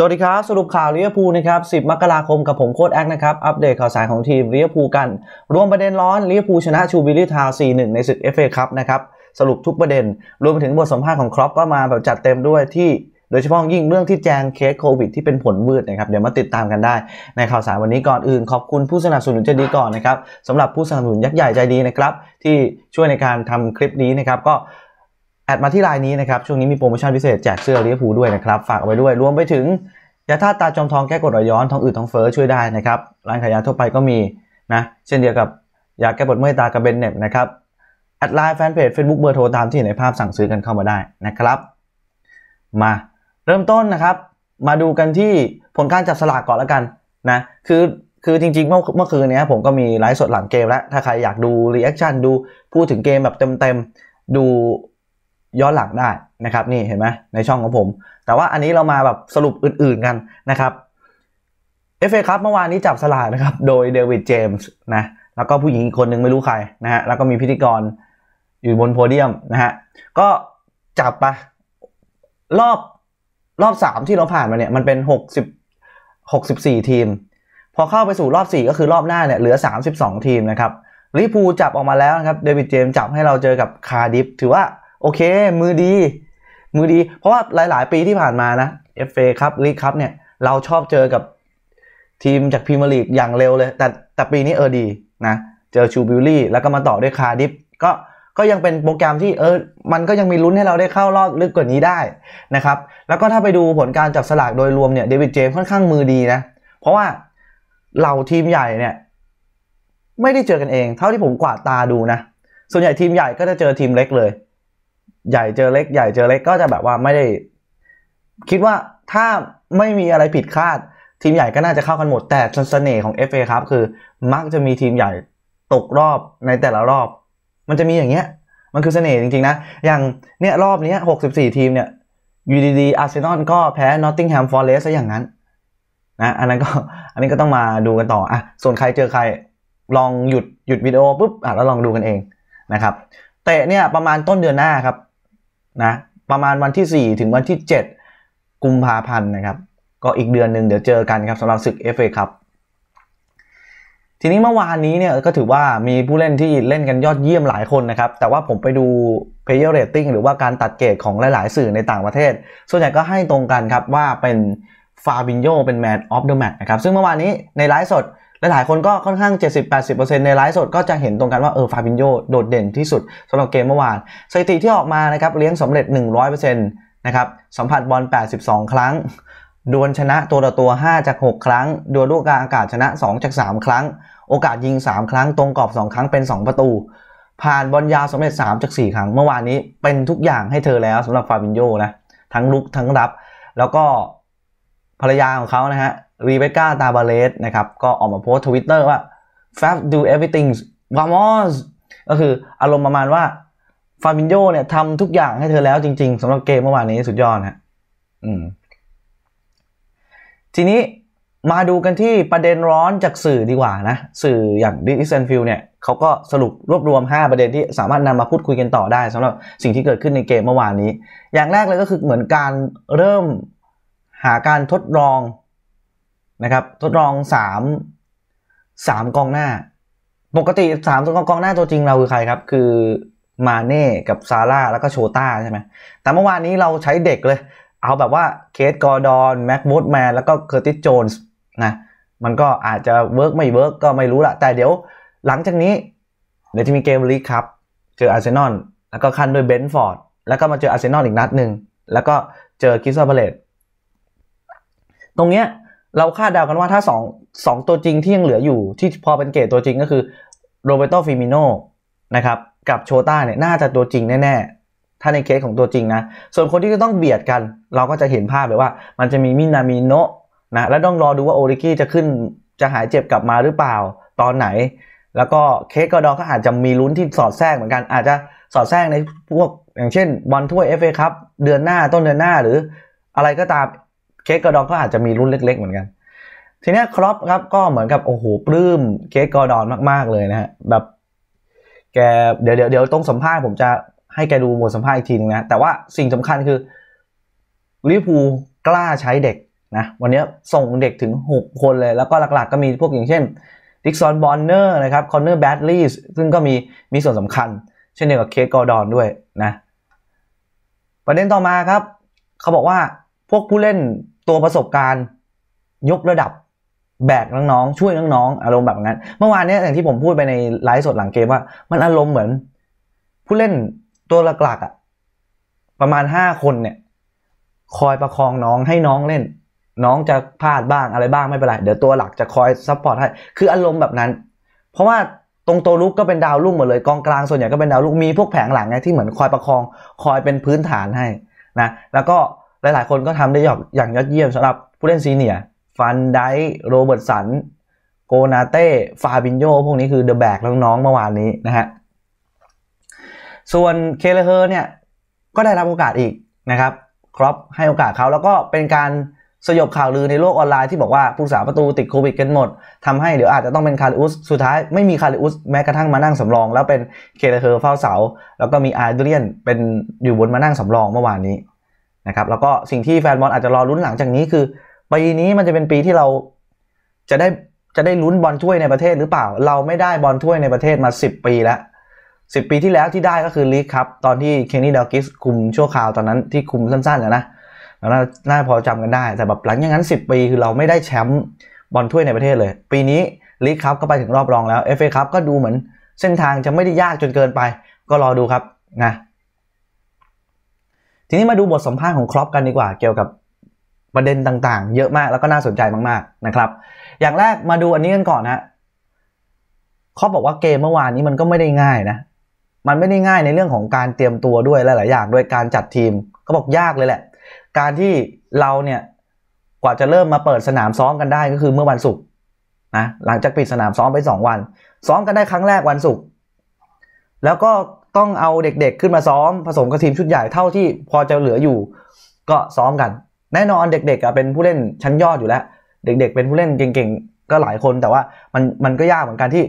สวัสดีครับ สรุปข่าวลเรอยบูนะครับ 10 มกราคมกับผมโค้ดแอค นะครับ อัปเดตข่าวสารของทีมลเรอยบูกัน รวมประเด็นร้อนลเรอยบูชนะชูบิลิทาว 4-1 ในศึก FA ครับนะครับ สรุปทุกประเด็น รวมไปถึงบทสัมภาษณ์ของครอปก็มาแบบจัดเต็มด้วยที่ โดยเฉพาะยิ่งเรื่องที่แจงเคสโควิดที่เป็นผลมืดนะครับเดี๋ยวมาติดตามกันได้ในข่าวสารวันนี้ก่อนอื่นขอบคุณผู้สนับสนุนใจดีก่อนนะครับสำหรับผู้สนับสนุนยักษ์ใหญ่ใจดีนะครับที่ช่วยในการทำคลิปนี้นะครับก็แอดมาที่ไลน์นี้นะครับ ช่วงนี้มีโปรโมชั่นพิเศษแจกเสื้อเลี้ยผูด้วยนะครับ ฝากเอาไว้ด้วย รวมไปถึงยาธาตาจอมทองแก้กดรอยย้อนทองอืดทองเฟ้อช่วยได้นะครับ ร้านขายยาทั่วไปก็มี นะ เช่นเดียวกับยาแก้ปวดเมื่อยตากระเบนเน็บนะครับ แอดไลน์แฟนเพจเฟซบุ๊กเบอร์โทรตามที่ในภาพสั่งซื้อกันเข้ามาได้นะครับ มาเริ่มต้นนะครับ มาดูกันที่ผลการจับสลากก่อนละกันนะ คือ คือจริงๆเมื่อเมื่อคืนนี้ผมก็มีไลฟ์สดหลังเกมแล้ว ถ้าใครอยากดูรีแอคชั่นดูพูดถึงเกมแบบเต็มๆดูย้อนหลังได้นะครับนี่เห็นไหมในช่องของผม แต่ว่าอันนี้เรามาแบบสรุปอื่นๆกันนะครับเอฟเอครับเมื่อวานนี้จับสลากนะครับโดยเดวิดเจมส์นะแล้วก็ผู้หญิงอีกคนนึงไม่รู้ใครนะฮะแล้วก็มีพิธีกรอยู่บนโพเดียมนะฮะก็จับไปรอบรอบสามที่เราผ่านมาเนี่ยมันเป็นหกสิบหกสิบสี่ทีม พอเข้าไปสู่รอบสี่ก็คือรอบหน้าเนี่ยเหลือสามสิบสองทีมนะครับลิพูจับออกมาแล้วนะครับเดวิดเจมส์จับให้เราเจอกับคาดิฟถือว่าโอเคมือดี มือดี เพราะว่าหลายๆปีที่ผ่านมานะเอฟเอครับลีกครับเนี่ยเราชอบเจอกับทีมจากพรีเมียร์ลีกอย่างเร็วเลย แต่แต่ปีนี้เออดีนะเจอชูบิลลี่แล้วก็มาต่อด้วยคาดิฟก็ก็ยังเป็นโปรแกรมที่เออมันก็ยังมีลุ้นให้เราได้เข้ารอบลึกกว่านี้ได้นะครับแล้วก็ถ้าไปดูผลการจับสลากโดยรวมเนี่ยเดวิดเจมส์ค่อนข้างมือดีนะเพราะว่าเราทีมใหญ่เนี่ยไม่ได้เจอกันเอง เท่าที่ผมกวาดตาดูนะส่วนใหญ่ทีมใหญ่ก็จะเจอทีมเล็กเลยใหญ่เจอเล็กใหญ่เจอเล็กก็จะแบบว่าไม่ได้ คิดว่าถ้าไม่มีอะไรผิดคาดทีมใหญ่ก็น่าจะเข้ากันหมดแต่เสน่ห์ของ FA ครับคือ มักจะมีทีมใหญ่ตกรอบในแต่ละรอบ มันจะมีอย่างเงี้ยมันคือเสน่ห์จริงๆนะอย่างเนี่ยรอบนี้หกสิบี่ทีมเนี่ยยูดีดีอาร์เซนอลก็แพ้นอตติงแฮมฟอร์เรสซะอย่างนั้นนะอันนั้นก็อันนี้ก็ต้องมาดูกันต่ออ่ะส่วนใครเจอใครลองหยุดหยุดวิดีโอปุ๊บอ่ะแล้วลองดูกันเองนะครับเตะเนี่ยประมาณต้นเดือนหน้าครับนะประมาณวันที่ 4 ถึงวันที่ 7 กุมภาพันธ์นะครับ ก็อีกเดือนหนึ่งเดี๋ยวเจอกันครับสำหรับศึก FA ครับทีนี้เมื่อวานนี้เนี่ยก็ถือว่ามีผู้เล่นที่เล่นกันยอดเยี่ยมหลายคนนะครับ แต่ว่าผมไปดู player rating หรือว่าการตัดเกรดของหลายๆ สื่อในต่างประเทศ ส่วนใหญ่ก็ให้ตรงกันครับว่าเป็นฟาบินโยเป็นแมนออฟเดอะแมตช์นะครับซึ่งเมื่อวานนี้ในไลฟ์สดหลายคนก็ค่อนข้าง 70-80%ในไลฟ์สดก็จะเห็นตรงกันว่า เออ ฟาบินโยโดดเด่นที่สุดสำหรับเกมเมื่อวานสถิติที่ออกมานะครับ เลี้ยงสำเร็จ 100%นะครับ สัมผัสบอล 82 ครั้ง ดวลชนะตัวต่อตัว 5 จาก 6 ครั้ง ดวลลูกกลางอากาศชนะ 2 จาก 3 ครั้ง โอกาสยิง 3 ครั้ง ตรงกรอบ 2 ครั้งเป็น 2 ประตู ผ่านบอลยาวสำเร็จ3จาก 4 ครั้ง เมื่อวานนี้เป็นทุกอย่างให้เธอแล้วสำหรับฟาบินโยนะ ทั้งลุกทั้งรับ แล้วก็ภรรยาของเขานะฮะรีเบคก้าตาบาเลสนะครับก็ออกมาโพสทวิตเตอร์ว่า f a b do everything vamos ก็คืออารมณ์ประมาณว่าฟาบินโยเนี่ยทำทุกอย่างให้เธอแล้วจริงๆสำหรับเกมเมื่อวานนี้สุดยอดฮะทีนี้มาดูกันที่ประเด็นร้อนจากสื่อดีกว่านะสื่ออย่างดิสเซนฟิลเนี่ยเขาก็สรุปรวบรวม 5 ประเด็นที่สามารถนำมาพูดคุยกันต่อได้สำหรับสิ่งที่เกิดขึ้นในเกมเมื่อวานนี้ อย่างแรกเลยก็คือเหมือนการเริ่มหาการทดลองนะครับ ทดลองสามสามกองหน้า ปกติสามตัวกองหน้าตัวจริงเราคือใครครับ คือมาเน่กับซาร่าแล้วก็โชต้าใช่ไหมแต่เมื่อวานนี้เราใช้เด็กเลย เอาแบบว่าเคสกอร์ดอนแม็กโูดแมนแล้วก็เคอร์ติสโจนส์นะมันก็อาจจะเวิร์กไม่เวิร์กก็ไม่รู้ละแต่เดี๋ยวหลังจากนี้ เดี๋ยวจะมีเกมลีกครับ เจออาร์เซนอลแล้วก็คันด้วยเบนฟอร์ดแล้วก็มาเจออาร์เซนอลอีกนัดหนึ่งแล้วก็เจอคิสซาเบเลตตรงเนี้ยเราคาดเดากันว่าถ้าสองสองตัวจริงที่ยังเหลืออยู่ที่พอเป็นเกตตัวจริงก็คือโรเบโตฟิมิโนนะครับกับโชต้าเนี่ยน่าจะตัวจริงแน่ๆ ถ้าในเคสของตัวจริงนะ ส่วนคนที่จะต้องเบียดกัน เราก็จะเห็นภาพแบบว่า มันจะมีมินามิโนะนะแล้วต้องรอดูว่าโอริกี้จะขึ้นจะหายเจ็บกลับมาหรือเปล่าตอนไหน แล้วก็เคสกอดอก็อาจจะมีลุ้นที่สอดแทรกเหมือนกัน อาจจะสอดแทรกในพวก อย่างเช่นบอลถ้วยเอฟเอครับเดือนหน้าต้นเดือนหน้าหรืออะไรก็ตามเคสกอร์ดอนก็อาจจะมีรุ่นเล็กๆเหมือนกัน ทีนี้ครอปครับก็เหมือนกับ โอ้โห ปลื้มเคสกอร์ดอนมากๆเลยนะฮะแบบแกเดี๋ยวเดี๋ยวต้องสัมภาษณ์ผมจะให้แกดูบทสัมภาษณ์อีกทีนึงนะ แต่ว่าสิ่งสำคัญคือลิฟูกล้าใช้เด็กนะวันนี้ส่งเด็กถึง 6 คนเลย แล้วก็หลักๆ ก็มีพวกอย่างเช่นดิกซอนบอนเนอร์นะครับคอนเนอร์แบดลีสซึ่งก็มีมีส่วนสำคัญเช่นเดียวกับเคสกอร์ดอนด้วยนะประเด็นต่อมาครับ เขาบอกว่าพวกผู้เล่นตัวประสบการณ์ยกระดับแบกน้องๆช่วยน้องๆอารมณ์แบบนั้น เมื่อวานเนี้ยอย่างที่ผมพูดไปในไลฟ์สดหลังเกมว่า มันอารมณ์เหมือนผู้เล่นตัวหลักๆอะประมาณห้าคนเนี่ยคอยประคองน้องให้น้องเล่น น้องจะพลาดบ้างอะไรบ้างไม่เป็นไรเดี๋ยวตัวหลักจะคอยซัพพอร์ตให้คืออารมณ์แบบนั้น เพราะว่าตรงตัวลุกก็เป็นดาวลุกหมดเลยกองกลางส่วนใหญ่ก็เป็นดาวลุกมีพวกแผงหลังไงที่เหมือนคอยประคองคอยเป็นพื้นฐานให้นะแล้วก็หลายๆคนก็ทำได้อย่างยอดเยี่ยมสำหรับผู้เล่นซีเนียฟันไดโรเบิร์ตสันโกนาเต้ฟาบินโยพวกนี้คือเดอะแบกน้องๆเมื่อวานนี้นะฮะ ส่วนเคเลเฮอร์เนี่ยก็ได้รับโอกาสอีกนะครับ ครอปให้โอกาสเขาแล้วก็เป็นการสยบข่าวลือในโลกออนไลน์ที่บอกว่าผู้สาประตูติดโควิดกันหมดทำให้เดี๋ยวอาจจะต้องเป็นคาริอุสสุดท้ายไม่มีคาริอุสแม้กระทั่งมานั่งสำรอง แล้วเป็นเคเลเฮอร์เฝ้าเสาแล้วก็มีอาร์เดรียนเป็นอยู่บนมานั่งสำรองเมื่อวานนี้ะครับแล้วก็สิ่งที่แฟนบอลอาจจะรอลุ้นหลังจากนี้คือปีนี้มันจะเป็นปีที่เรา จะได้จะได้ลุ้นบอลถ้วยในประเทศ หรือเปล่าเราไม่ได้บอลถ้วยในประเทศมา 10 ปีแล้ว10 ปีที่แล้วที่ได้ก็คือลีกครับตอนที่เคนนี่ดากิสคุมชั่วคราวตอนนั้นที่คุมสั้นๆแล้วนะแลน่าพอจำกันได้แต่แบบหลัง่างนั้น 10 ปีคือเราไม่ได้แชมป์บอลถ้วยในประเทศเลย ปีนี้ลีกครับก็ไปถึงรอบรองแล้วเอฟเอครับก็ดูเหมือน เส้นทางจะไม่ได้ยากจนเกินไป ก็รอดูครับนะทีนี้มาดูบทสัมภาษณ์ของครอปกันดีกว่าเกี่ยวกับประเด็นต่างๆ เยอะมากแล้วก็น่าสนใจมากๆ นะครับ อย่างแรกมาดูอันนี้กันก่อนนะครอปบอกว่าเกมเมื่อวานนี้มันก็ไม่ได้ง่ายนะ มันไม่ได้ง่ายในเรื่องของการเตรียมตัวด้วยหลายๆอย่างด้วยการจัดทีม ก็บอกยากเลยแหละ การที่เราเนี่ยกว่าจะเริ่มมาเปิดสนามซ้อมกันได้ก็คือเมื่อวันศุกร์นะหลังจากปิดสนามซ้อมไป2วัน ซ้อมกันได้ครั้งแรกวันศุกร์แล้วก็ต้องเอาเด็กๆขึ้นมาซ้อม ผสมกับทีมชุดใหญ่เท่าที่พอจะเหลืออยู่ ก็ซ้อมกันแน่นอนเด็กๆเป็นผู้เล่นชั้นยอดอยู่แล้ว เด็กๆ เป็นผู้เล่นเก่งๆ ก็หลายคน แต่ว่ามันมันก็ยากเหมือนกันที่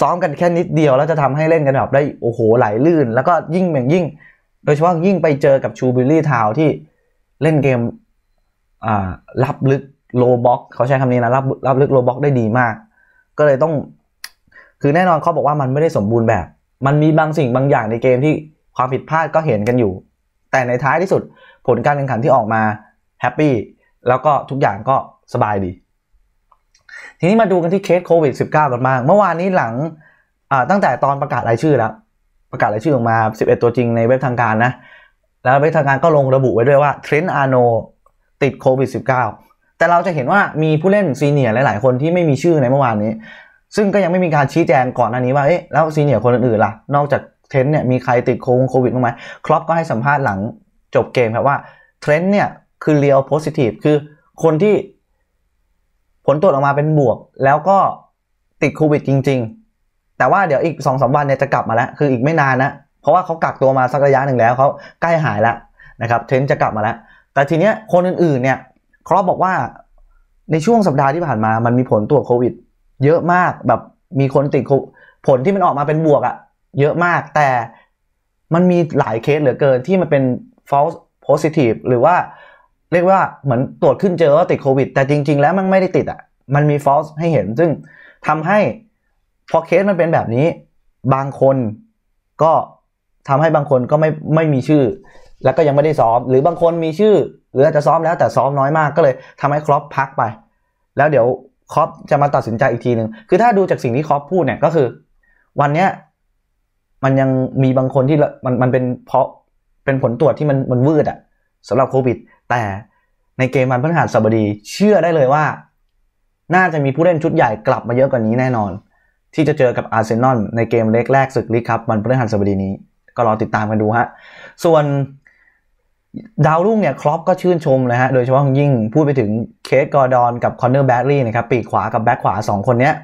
ซ้อมกันแค่นิดเดียว แล้วจะทำให้เล่นกันแบบได้โอ้โหไหลลื่น แล้วก็ยิ่งแบบยิ่ง โดยเฉพาะยิ่งไปเจอกับชูบิลลี่ทาวที่เล่นเกมอ่ารับลึกโลบ็อกเขาใช้คำนี้นะรับรับลึกโลบ็อกได้ดีมาก ก็เลยต้องคือแน่นอนเขาบอกว่ามันไม่ได้สมบูรณ์แบบมันมีบางสิ่งบางอย่างในเกมที่ความผิดพลาดก็เห็นกันอยู่ แต่ในท้ายที่สุดผลการแข่งขันที่ออกมาแฮปปี้แล้วก็ทุกอย่างก็สบายดี ทีนี้มาดูกันที่เคสโควิด -19 กันบ้าง เมื่อวานนี้หลังตั้งแต่ตอนประกาศรายชื่อแล้วประกาศรายชื่อออกมา 11 ตัวจริงในเว็บทางการนะ แล้วเว็บทางการก็ลงระบุไว้ด้วยว่าเทรนต์อาโนติดโควิด -19 แต่เราจะเห็นว่ามีผู้เล่นซีเนียร์หลายๆคนที่ไม่มีชื่อในเมื่อวานนี้ซึ่งก็ยังไม่มีการชี้แจงก่อนอันนี้ว่า เอ๊ะ แล้วซีเนียร์คนอื่นๆล่ะ นอกจากเทรนเนี่ย มีใครติดโควิดบ้างไหม ครอปก็ให้สัมภาษณ์หลังจบเกมครับว่า เทรนเนี่ย คือเรียลโพซิทีฟ คือคนที่ผลตรวจออกมาเป็นบวกแล้วก็ติดโควิดจริงๆ แต่ว่าเดี๋ยวอีก2อสวันเนี่ยจะกลับมาแล้ว คืออีกไม่นานนะ เพราะว่าเขากักตัวมาสักระยะหนึ่งแล้วเขาใกล้หายแล้วนะครับ เทรนจะกลับมาแล้ว แต่ทีเนี้ย คนอื่นๆเนี่ยครอปบอกว่า ในช่วงสัปดาห์ที่ผ่านมา มันมีผลตรวจโควิดเยอะมากแบบมีคนติดผลที่มันออกมาเป็นบวกอะเยอะมากแต่มันมีหลายเคส เหลือเกินที่มันเป็น false positive หรือว่าเรียกว่า เหมือนตรวจขึ้นเจอว่าติดโควิด แต่จริงๆแล้วมันไม่ได้ติดอะมันมี false ให้เห็นซึ่งทำให้ พอเคสมันเป็นแบบนี้ บางคนก็ทำให้บางคนก็ไม่ไม่มีชื่อ แล้วก็ยังไม่ได้ซ้อม หรือบางคนมีชื่อ หรืออาจจะซ้อมแล้ว แต่ซ้อมน้อยมากก็เลยทำให้ครอปพักไปแล้วเดี๋ยวคอปจะมาตัดสินใจอีกทีหนึ่ง คือถ้าดูจากสิ่งที่คอปพูดเนี่ยก็คือ วันเนี้ยมันยังมีบางคนที่มันมันเป็นเพราะเป็นผลตรวจที่มันมันวืดอะสำหรับโควิด แต่ในเกมมันพฤหัสบดีเชื่อได้เลยว่า น่าจะมีผู้เล่นชุดใหญ่กลับมาเยอะกว่านี้แน่นอน ที่จะเจอกับอาร์เซนอลในเกมเล็กแรกศึกลีกครับมันพฤหัสบดีนี้ก็รอติดตามกันดูฮะส่วนดาวรุ่งเนี่ยครอปก็ชื่นชมนะฮะโดยเฉพาะยิ่งพูดไปถึงเคสกอร์ดอนกับคอนเนอร์แบดลี่นะครับปีกขวากับแบ็คขวา 2 คนเนี้ย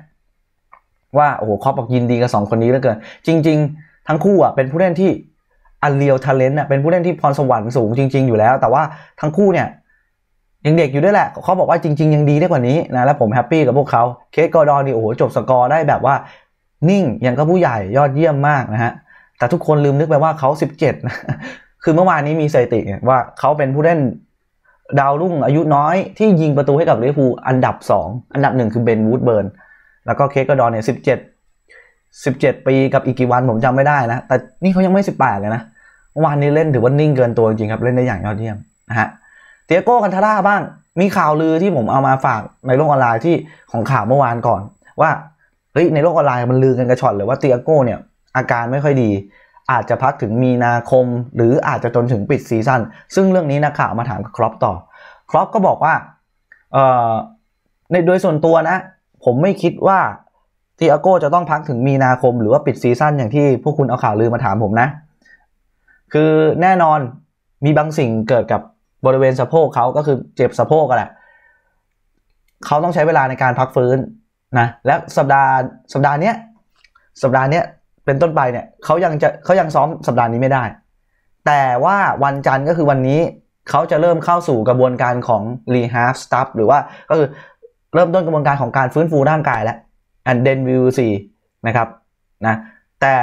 ว่าโอ้โหครอปบอกยินดีกับ 2 คนนี้เหลือเกินจริง ๆ ทั้งคู่อ่ะเป็นผู้เล่นที่ อันเลียวทาเลนต์อ่ะเป็นผู้เล่นที่พรสวรรค์สูงจริง ๆ อยู่แล้ว แต่ว่าทั้งคู่เนี่ย ยังเด็กอยู่ด้วยแหละเขาบอกว่าจริงๆยังดีได้กว่านี้นะ และผมแฮปปี้กับพวกเขาเคสกอร์ดอนนี่โอ้โหจบสกอร์ได้แบบว่านิ่งอย่างก็ผู้ใหญ่ยอดเยี่ยมมากนะฮะแต่ทุกคนลืมนึกไปว่าเขา17คือเมื่อวานนี้มีสถิติว่าเขาเป็นผู้เล่นดาวรุ่งอายุน้อย ที่ยิงประตูให้กับลิเวอร์พูลอันดับ 2 อันดับหนึ่งคือเบนวูดเบิร์นแล้วก็เคกกดอนเนี่ยสิบเจ็ดสิบเจ็ดปีกับอีกกี่วันผมจำไม่ได้นะ แต่นี่เขายังไม่สิบแปดเลยนะ เมื่อวานนี้เล่นถือว่านิ่งเกินตัวจริงครับเล่นได้อย่างยอดเยี่ยมนะฮะเตียโก้กันทาร่าบ้าง มีข่าวลือที่ผมเอามาฝากในโลกออนไลน์ที่ของข่าวเมื่อวานก่อน ว่าเฮ้ยในโลกออนไลน์มันลือกันกระชอนเลยว่าเตียโก้เนี่ยอาการไม่ค่อยดีอาจจะพักถึงมีนาคมหรืออาจจะจนถึงปิดซีซั่นซึ่งเรื่องนี้นักข่าวมาถามกับครอปต่อ ครอปก็บอกว่าในโดยส่วนตัวนะผมไม่คิดว่าทีอาโก้จะต้องพักถึงมีนาคมหรือว่าปิดซีซั่นอย่างที่พวกคุณเอาข่าวลือมาถามผมนะ คือแน่นอนมีบางสิ่งเกิดกับบริเวณสะโพกเขาก็คือเจ็บสะโพกกันแหละเขาต้องใช้เวลาในการพักฟื้นนะและสัปดาห์สัปดาห์เนี้ยสัปดาห์เนี้ยเป็นต้นไปเนี่ยเขายังจะเขายังซ้อมสัปดาห์นี้ไม่ได้ แต่ว่าวันจันทร์ก็คือวันนี้ เขาจะเริ่มเข้าสู่กระบวนการของ rehab stuff หรือว่าก็คือเริ่มต้นกระบวนการของการฟื้นฟูร่างกายแล้ว and then we will see นะครับนะแต่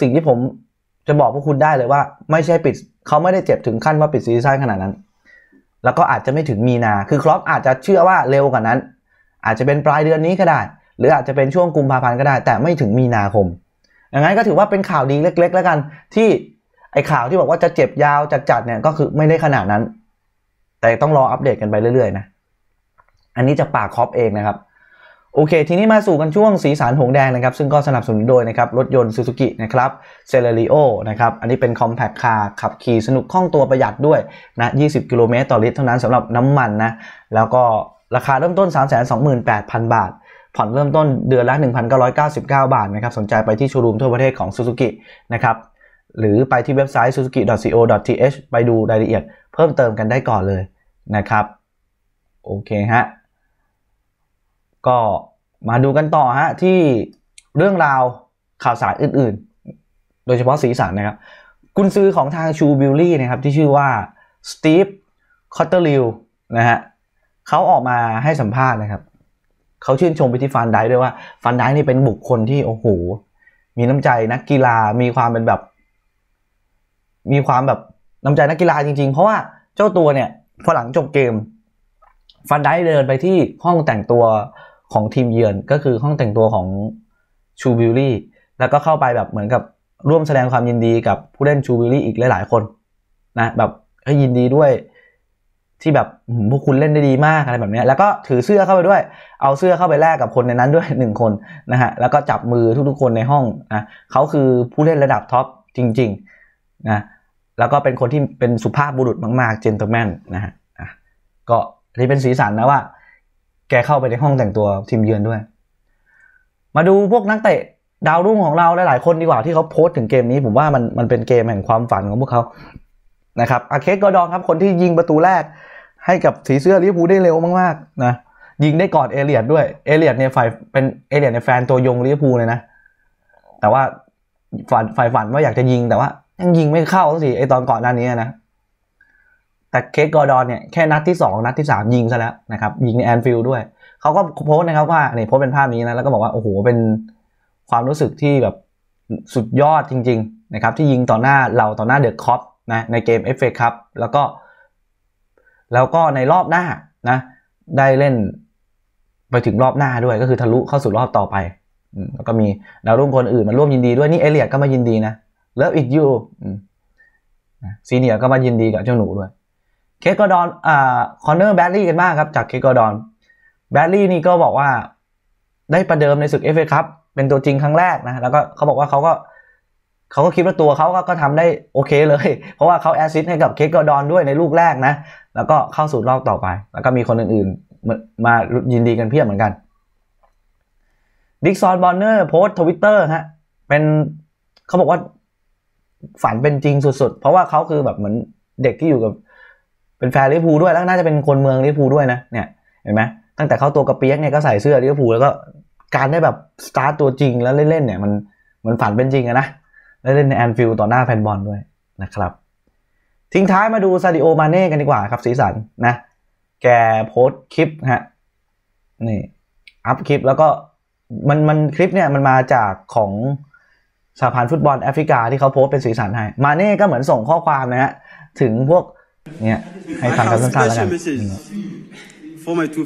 สิ่งที่ผมจะบอกพวกคุณได้เลยว่า ไม่ใช่ปิด เขาไม่ได้เจ็บถึงขั้นว่าปิดซีซั่นขนาดนั้น แล้วก็อาจจะไม่ถึงมีนาคือครอปอาจจะเชื่อว่าเร็วกว่านั้นอาจจะเป็นปลายเดือนนี้ก็ได้หรืออาจจะเป็นช่วงกุมภาพันธ์ก็ได้แต่ไม่ถึงมีนาคมดังนั้นก็ถือว่าเป็นข่าวดีเล็กๆแล้วกัน ที่ไอข่าวที่บอกว่าจะเจ็บยาวจัดจัดเนี่ยก็คือไม่ได้ขนาดนั้น แต่ต้องรออัปเดตกันไปเรื่อยๆนะอันนี้จะปากคอปเองนะครับโอเค ทีนี้มาสู่กันช่วงสีสันหงแดงนะครับซึ่งก็สนับสนุนโดยนะครับ รถยนต์ซูซูกินะครับเซเลริโอนะครับ อันนี้เป็นคอมแพคคาร์ขับขี่สนุกคล่องตัวประหยัดด้วยนะ 20 กิโลเมตรต่อลิตรเท่านั้นสำหรับน้ำมันนะแล้วก็ราคาเริ่มต้น 328,000 บาทผ่อนเริ่มต้นเดือนละ1,999 บาทนะครับ สนใจไปที่ชูรูมทั่วประเทศของ Suzuki นะครับหรือไปที่เว็บไซต์ suzuki.co.th ไปดูรายละเอียดเพิ่มเติมกันได้ก่อนเลยนะครับโอเคฮะก็มาดูกันต่อฮะที่เรื่องราวข่าวสารอื่นๆ โดยเฉพาะสีสันนะครับกุนซื้อของทางชูบิลลี่นะครับที่ชื่อว่าสตีฟคอตเตอร์ลิวนะฮะเขาออกมาให้สัมภาษณ์นะครับเขาชื่นชมไปที่ฟันได้ด้วยว่าฟันได้นี่เป็นบุคคลที่ โอ้โห มีน้ำใจนักกีฬามีความเป็นแบบ มีความแบบน้ำใจนักกีฬาจริงๆ เพราะว่าเจ้าตัวเนี่ยพอหลังจบเกมฟันได้เดินไปที่ห้องแต่งตัวของทีมเยือนก็คือห้องแต่งตัวของชูบิลลี่แล้วก็เข้าไปแบบเหมือนกับร่วมแสดงความยินดีกับผู้เล่นชูบิลลี่อีกหลายๆคนนะแบบให้ยินดีด้วยที่แบบพวกคุณเล่นได้ดีมากอะไรแบบนี้แล้วก็ถือเสื้อเข้าไปด้วยเอาเสื้อเข้าไปแลกกับคนในนั้นด้วย 1 คนนะฮะแล้วก็จับมือทุกๆคนในห้องนะเขาคือผู้เล่นระดับท็อปจริงๆนะแล้วก็เป็นคนที่เป็นสุภาพบุรุษมากๆเจนเตอร์แมนนะฮะก็นี่เป็นสีสันนะว่า แกเข้าไปในห้องแต่งตัวทีมเยือนด้วย มาดูพวกนักเตะ ดาวรุ่งของเราหลายๆคนดีกว่าที่เขาโพสต์ถึงเกมนี้ผมว่ามันมันเป็นเกมแห่งความฝันของพวกเขานะครับอาเคสกอดองครับคนที่ยิงประตูแรกให้กับสีเสื้อลิเวอร์พูลได้เร็วมากๆนะยิงได้กอดเอเลียดด้วยเอเลียดเนี่ยฝ่ายเป็นเอเลียดเนี่ยแฟนตัวยงลิเวอร์พูลเลยนะแต่ว่าฝันฝ่ายฝันว่าอยากจะยิงแต่ว่ายังยิงไม่เข้าสิไอตอนก่อนหน้านี้นะแต่เคสกอร์ดอนเนี่ยแค่นัดที่ 2 นัดที่ 3 ยิงซะแล้วนะครับยิงในแอนฟิลด์ด้วย เขาก็โพสต์นะครับว่าเนี่ยโพสต์เป็นภาพนี้นะแล้วก็บอกว่าโอ้โหเป็นความรู้สึกที่แบบสุดยอดจริงๆนะครับที่ยิงต่อหน้า เราต่อหน้าเดอะคอปนะในเกมเอฟเอคัพแล้วก็แล้วก็ในรอบหน้านะได้เล่นไปถึงรอบหน้าด้วยก็คือทะลุเข้าสู่รอบต่อไปแล้วก็มีดาวรุ่งคนอื่นมาร่วมยินดีด้วย นี่เอเลียก็มายินดีนะเลิฟอิทยูซีเนียก็มายินดีกับเจ้าหนูด้วยเคกอดอนอ่าคอนเนอร์แบดลี่กันมากครับจากเคกอดอนแบดลี่นี่ก็บอกว่าได้ประเดิมในศึกเอฟเอครับเป็นตัวจริงครั้งแรกนะ แล้วก็เขาบอกว่าเขาก็เขาก็คิดว่าตัวเขาก็ทำได้โอเค เลย เพราะว่าเขาแอซิสให้กับเคกอดอนด้วยในลูกแรกนะแล้วก็เข้าสู่รอบต่อไป แล้วก็มีคนอื่นๆมายินดีกันเพียบเหมือนกันดิกซอนบอลเนอร์โพสทวิตเตอร์ฮะเป็นเขาบอกว่าฝันเป็นจริงสุดๆ เพราะว่าเขาคือแบบเหมือนเด็กที่อยู่กับเป็นแฟนลิเวอร์พูลด้วย แล้วน่าจะเป็นคนเมืองลิเวอร์พูลด้วยนะเนี่ย เห็นไหมตั้งแต่เขาตัวกระเปียกเนี่ยก็ใส่เสื้อลิเวอร์พูลแล้วก็การได้แบบสตาร์ตตัวจริงแล้วเล่นๆเนี่ยมันมันฝันเป็นจริงอะนะเล่นในแอนฟิลด์ต่อหน้าแฟนบอลด้วยนะครับทิ้งท้ายมาดูซาดิโอมาเน่กันดีกว่าครับสีสันนะแกโพสคลิปฮะนี่อัพคลิปแล้วก็มันมันคลิปเนี่ยมันมาจากของสหพันธ์ฟุตบอลแอฟริกา ที่เขาโพสเป็นสีสันให้มาเน่ก็เหมือนส่งข้อความนะฮะถึงพวกเนี่ยให้ฟังกันสั้นๆแล้วกัน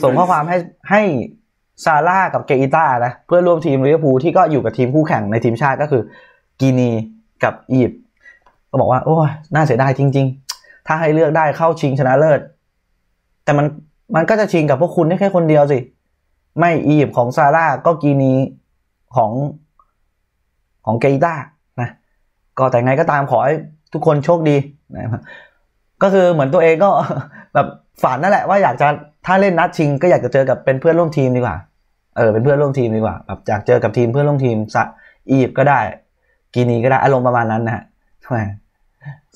ส่งข้อความให้ให้ซาร่ากับเกอิต้านะ เพื่อร่วมทีมลิเวอร์พูลที่ก็อยู่กับทีมคู่แข่งในทีมชาติก็คือกินีกับอียิปต์ก็บอกว่าโอ้น่าเสียดายจริง ๆ ถ้าให้เลือกได้เข้าชิงชนะเลิศ แต่มันมันก็จะชิงกับพวกคุณได้แค่คนเดียวสิไม่อียิปต์ของซาร่าก็กีนีของของเกยตานะก็แต่ไงก็ตามขอให้ทุกคนโชคดีนะก็คือเหมือนตัวเองก็ แบบฝันนั่นแหละว่าอยากจะถ้าเล่นนัดชิงก็อยากจะเจอกับเป็นเพื่อนร่วมทีมดีกว่าเออ เป็นเพื่อนร่วมทีมดีกว่าแบบอยากเจอกับทีมเพื่อนร่วมทีมซะอียิปต์ก็ได้ กีนีก็ได้อารมณ์ประมาณนั้นนะฮะ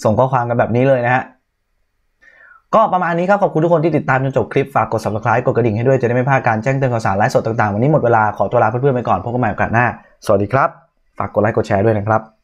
ส่งข้อความกันแบบนี้เลยนะฮะ ก็ประมาณนี้ครับ ขอบคุณทุกคนที่ติดตามจนจบคลิป ฝากกด subscribe กดกระดิ่งให้ด้วย จะได้ไม่พลาดการแจ้งเตือนข่าวสารไลฟ์สดต่างๆ วันนี้หมดเวลา ขอตัวลาเพื่อนๆไปก่อนพบกันใหม่โอกาสหน้า สวัสดีครับ ฝากกดไลค์กดแชร์ด้วยนะครับ